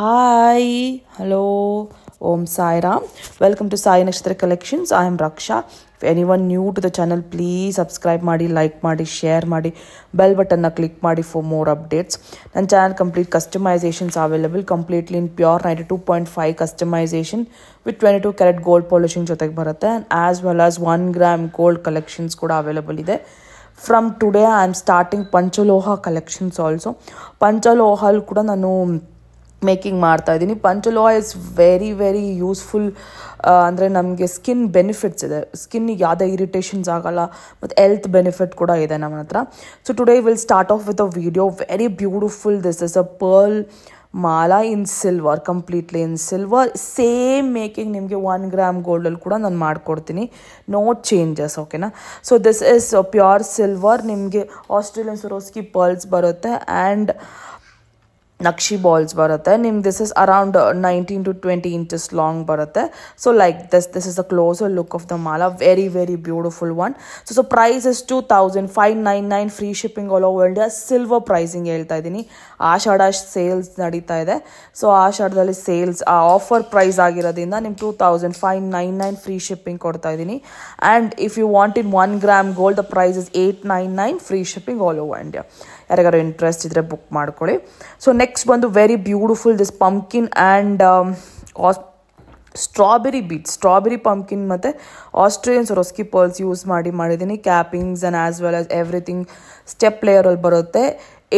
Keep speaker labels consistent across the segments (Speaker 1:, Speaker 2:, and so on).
Speaker 1: Hi hello Om Sairam welcome to Sai Nakshatra collections I am Raksha if any one new to the channel please subscribe ಮಾಡಿ like ಮಾಡಿ share ಮಾಡಿ bell ಬಟನ್ನ click ಮಾಡಿ for more updates ನನ್ನ channel complete customisations available completely in pure ninety two point five customisation with twenty two carat gold polishing ಜೊತೆಗೆ ಬರುತ್ತೆ and as well as one gram gold collections ಕೂಡ available ಇದೆ from today I am starting ಪಂಚಲೋಹ collections also ಪಂಚಲೋಹಲ್ ಕೂಡ ನಾನು making ಮಾಡ್ತಾ ಇದ್ದೀನಿ panchaloha is very very useful ಅಂದರೆ ನಮಗೆ ಸ್ಕಿನ್ ಬೆನಿಫಿಟ್ಸ್ ಇದೆ ಸ್ಕಿನ್ನಿಗೆ ಯಾವುದೇ ಇರಿಟೇಷನ್ಸ್ ಆಗೋಲ್ಲ ಮತ್ತು ಎಲ್ತ್ ಬೆನಿಫಿಟ್ ಕೂಡ ಇದೆ ನಮ್ಮ ಹತ್ರ so today will start off with a video very beautiful this is a pearl mala in silver completely in silver same making ನಿಮಗೆ ಒನ್ ಗ್ರಾಮ್ ಗೋಲ್ಡಲ್ಲಿ ಕೂಡ ನಾನು ಮಾಡಿಕೊಡ್ತೀನಿ ನೋ ಚೇಂಜಸ್ ಓಕೆನಾ so this is pure silver ನಿಮಗೆ ಆಸ್ಟ್ರೇಲಿಯನ್ ಸುರೋಸ್ಕಿ ಪರ್ಲ್ಸ್ ಬರುತ್ತೆ and nakshi balls ಬರುತ್ತೆ ನಿಮ್ಗೆ this is around nineteen to twenty inches long ಬರುತ್ತೆ so like this this is a closer look of the Mala very very beautiful one so so price is two thousand five nine nine free shipping all over India silver pricing ಹೇಳ್ತಾ ಇದ್ದೀನಿ Ashada sales ನಡೀತಾ ಇದೆ so ಆಷಾಢದಲ್ಲಿ sales ಆ offer price ಆಗಿರೋದ್ರಿಂದ ನಿಮ್ಗೆ two thousand five nine nine free shipping ಕೊಡ್ತಾ ಇದ್ದೀನಿ and if you want in one gram gold the price is eight nine nine free shipping all over India ಯಾರಿಗಾರು interest ಇದ್ದರೆ book ಮಾಡ್ಕೊಳ್ಳಿ so next next ಬಂದು very beautiful this pumpkin and as strawberry bead strawberry pumpkin ಮತ್ತು Austrian Swarovski pearls use ಮಾಡಿ ಮಾಡಿದ್ದೀನಿ cappings and as well as everything step ಲೇಯರಲ್ಲಿ ಬರುತ್ತೆ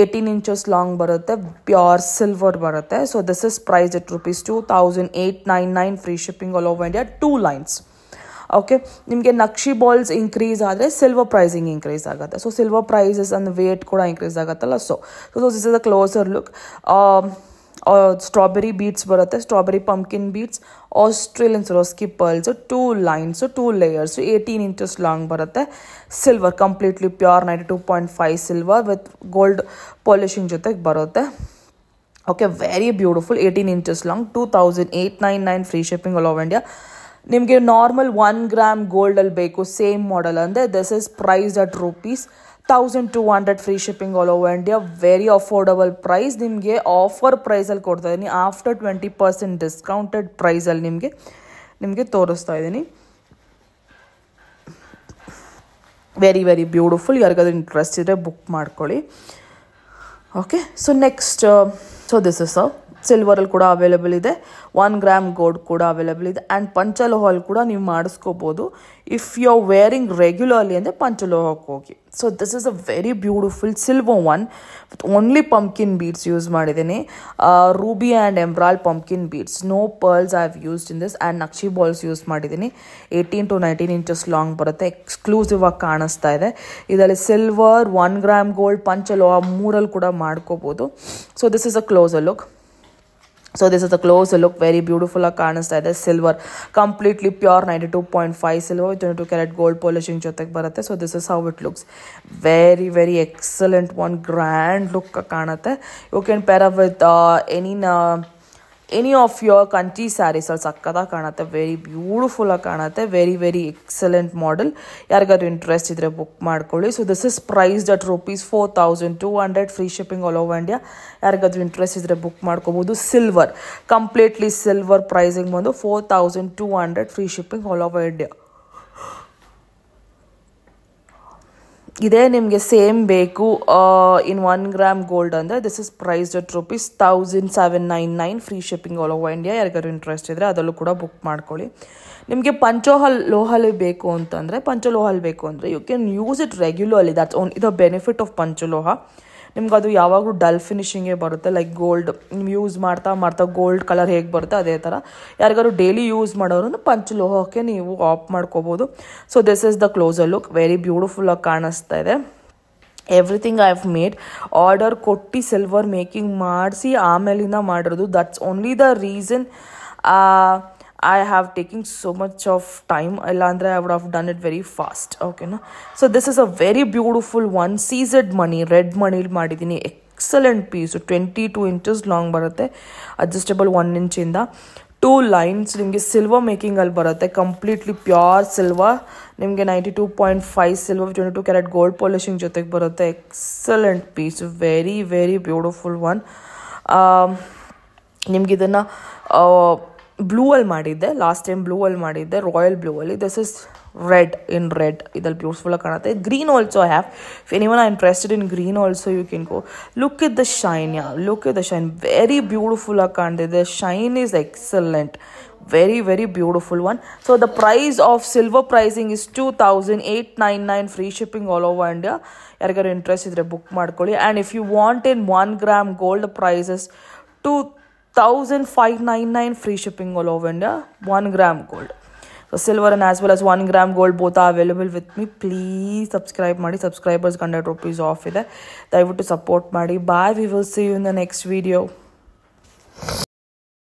Speaker 1: eighteen inches long ಬರುತ್ತೆ ಪ್ಯೂರ್ ಸಿಲ್ವರ್ ಬರುತ್ತೆ so this is price at rupees two thousand eight nine nine free shipping all over India two lines okay nakshi ನಕ್ಷಿ increase ಇನ್ಕ್ರೀಸ್ ಆದ್ರೆ silver pricing increase ಆಗುತ್ತೆ so silver prices and the weight ಕೂಡ increase ಆಗುತ್ತಲ್ಲ so so this is a closer look ಆ strawberry beads ಬರುತ್ತೆ strawberry pumpkin beads Australian Swarovski pearl so two line so two layers so 18 inches long ಬರುತ್ತೆ silver completely pure 92.5 silver with gold polishing ಜೊತೆ ಬರುತ್ತೆ okay very beautiful 18 inches long 2899 free shipping all over India ನಿಮಗೆ normal one gram ಗೋಲ್ಡಲ್ಲಿ ಬೇಕು same model ಅಂದರೆ this is price at rupees thousand two hundred free shipping all over India very affordable price ನಿಮಗೆ offer ಪ್ರೈಸಲ್ಲಿ ಕೊಡ್ತಾ ಇದ್ದೀನಿ after twenty percent discounted ಪ್ರೈಸಲ್ಲಿ ನಿಮಗೆ ನಿಮಗೆ ತೋರಿಸ್ತಾ ಇದ್ದೀನಿ ವೆರಿ ವೆರಿ ಬ್ಯೂಟಿಫುಲ್ ಯಾರಿಗಾದ್ರೂ ಇಂಟ್ರೆಸ್ಟ್ ಇದ್ದರೆ ಬುಕ್ ಮಾಡ್ಕೊಳ್ಳಿ okay so next so this is a ಸಿಲ್ವರಲ್ಲಿ ಕೂಡ ಅವೈಲೇಬಲ್ ಇದೆ ಒನ್ ಗ್ರಾಮ್ ಗೋಲ್ಡ್ ಕೂಡ ಅವೈಲೇಬಲ್ ಇದೆ ಆ್ಯಂಡ್ ಪಂಚಲೋಹಲ್ ಕೂಡ ನೀವು ಮಾಡಿಸ್ಕೋಬೋದು if you are wearing regularly ಅಂದರೆ ಪಂಚಲೋಹಕ್ಕೆ ಹೋಗಿ so this is a very beautiful silver one with only pumpkin beads use ಮಾಡಿದ್ದೀನಿ ರೂಬಿ ಆ್ಯಂಡ್ ಎಂಬ್ರಾಲ್ pumpkin beads no pearls I have used in this and nakshi balls use ಮಾಡಿದ್ದೀನಿ eighteen to nineteen inches long ಬರುತ್ತೆ exclusive ಆಗಿ ಕಾಣಿಸ್ತಾ ಇದೆ ಇದರಲ್ಲಿ silver one gram gold ಪಂಚಲೋಹ ಮೂರಲ್ಲಿ ಕೂಡ ಮಾಡ್ಕೋಬೋದು so this is a close a look so this is the closer look very beautiful a carna style silver completely pure 92.5 silver 22 karat gold polishing so this is how it looks very very excellent one grand look you can pair up with uh, any uh, any of your Kanchi saris ಅಲ್ಲಿ ಸಕ್ಕದಾಗಿ ಕಾಣುತ್ತೆ very ಬ್ಯೂಟಿಫುಲ್ಲಾಗಿ ಕಾಣುತ್ತೆ very very excellent model ಯಾರಿಗಾದ್ರು interest ಇದ್ದರೆ book ಮಾಡ್ಕೊಳ್ಳಿ so this is priced at rupees four thousand two hundred free shipping all over India ಯಾರಿಗಾದ್ರೂ interest ಇದ್ದರೆ ಬುಕ್ ಮಾಡ್ಕೋಬೋದು ಸಿಲ್ವರ್ ಕಂಪ್ಲೀಟ್ಲಿ ಸಿಲ್ವರ್ ಪ್ರೈಸಿಂಗ್ ಬಂದು four thousand two hundred free shipping all over India ಇದೇ ನಿಮಗೆ same ಬೇಕು in one gram gold ಅಂದರೆ this is price at rupees thousand seven nine nine free shipping all over India ಯಾರಿಗಾದ್ರು interest ಇದ್ದರೆ ಅದರಲ್ಲೂ ಕೂಡ book ಮಾಡ್ಕೊಳ್ಳಿ ನಿಮಗೆ ಪಂಚೋಹಲ್ ಲೋಹಲ್ ಬೇಕು ಅಂತಂದರೆ ಪಂಚಲೋಹಲ್ ಬೇಕು ಅಂದರೆ you can use it regularly that's own the benefit of ಪಂಚಲೋಹ ನಿಮ್ಗೆ ಅದು ಯಾವಾಗಲೂ ಡಲ್ ಫಿನಿಷಿಂಗೇ ಬರುತ್ತೆ ಲೈಕ್ ಗೋಲ್ಡ್ ನೀವು ಯೂಸ್ ಮಾಡ್ತಾ ಮಾಡ್ತಾ ಗೋಲ್ಡ್ ಕಲರ್ ಹೇಗೆ ಬರುತ್ತೆ ಅದೇ ಥರ ಯಾರಿಗಾದ್ರು ಡೈಲಿ ಯೂಸ್ ಮಾಡೋರು ಪಂಚ್ ಲೋಹಕ್ಕೆ ನೀವು ಆಫ್ ಮಾಡ್ಕೋಬೋದು so this is the closer look ವೆರಿ ಬ್ಯೂಟಿಫುಲ್ಲಾಗಿ ಕಾಣಿಸ್ತಾ ಇದೆ everything I have made order ಕೊಟ್ಟು ಸಿಲ್ವರ್ ಮೇಕಿಂಗ್ ಮಾಡಿಸಿ ಆಮೇಲಿಂದ ಮಾಡಿರೋದು that's only the reason i have taken so much of time elandra i would have done it very fast okay no? so this is a very beautiful one cz money red money excellent piece So 22 inches long adjustable one inch in the two lines silver making completely pure silver 92.5 silver 22 karat gold polishing excellent piece very very beautiful one um uh, blue ಅಲ್ಲಿ ಮಾಡಿದ್ದೆ last time blue ಅಲ್ಲಿ ಮಾಡಿದ್ದೆ royal blue ಅಲ್ಲಿ this is red in red ಇದಲ್ಲಿ beautiful ಆಗಿ ಕಾಣುತ್ತೆ green also I have if any one I interested in green also you can go look it the shine yeah look it the shine very beautiful ಆಗಿ ಕಾಣ್ತಿದೆ shine is excellent very very beautiful one so the price of silver pricing is 2899 free shipping all over india ಯಾರಿಗಾರು interest ಇದ್ರೆ book ಮಾಡ್ಕೊಳ್ಳಿ and if you want in one gram gold prices to 1599 free shipping all over India, 1 gram gold. So silver and as well as 1 gram gold both are available with me. Please subscribe subscribers ಮಾಡಿ ಸಬ್ಸ್ಕ್ರೈಬರ್ಸ್ಗೆ off with off ಇದೆ to support ಮಾಡಿ Bye. We will see you in the next video.